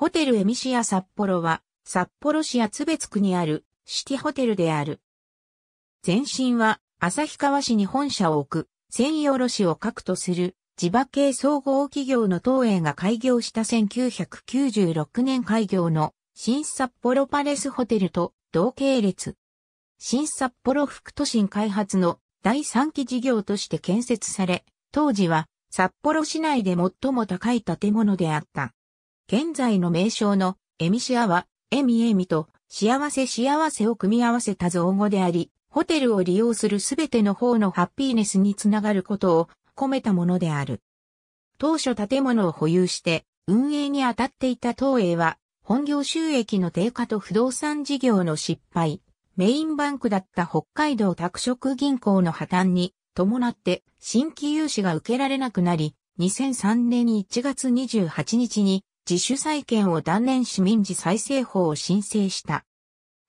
ホテルエミシア札幌は、札幌市厚別区にあるシティホテルである。前身は、旭川市に本社を置く、専用卸を核とする、地場系総合企業の東映が開業した1996年開業の新札幌パレスホテルと同系列。新札幌副都心開発の第3期事業として建設され、当時は札幌市内で最も高い建物であった。現在の名称のエミシアは、エミエミと幸せ幸せを組み合わせた造語であり、ホテルを利用するすべての方のハッピーネスにつながることを込めたものである。当初建物を保有して運営に当たっていた東映は、本業収益の低下と不動産事業の失敗、メインバンクだった北海道拓殖銀行の破綻に伴って新規融資が受けられなくなり、2003年1月28日に自主再建を断念し民事再生法を申請した。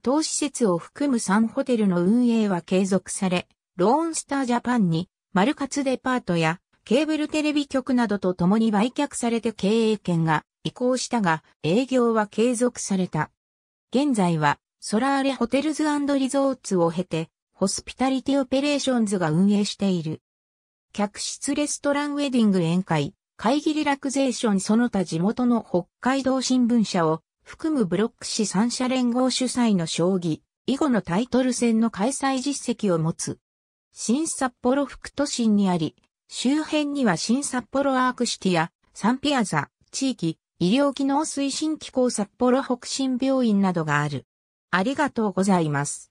当施設を含む3ホテルの運営は継続され、ローンスタージャパンに、マルカツデパートやケーブルテレビ局などと共に売却されて経営権が移行したが、営業は継続された。現在は、ソラーレホテルズリゾーツを経て、ホスピタリティオペレーションズが運営している。客室レストランウェディング宴会、会議リラクゼーションその他地元の北海道新聞社を含むブロック市三社連合主催の将棋、囲碁のタイトル戦の開催実績を持つ。新札幌副都心にあり、周辺には新札幌アークシティやサンピアザ地域医療機能推進機構札幌北新病院などがある。ありがとうございます。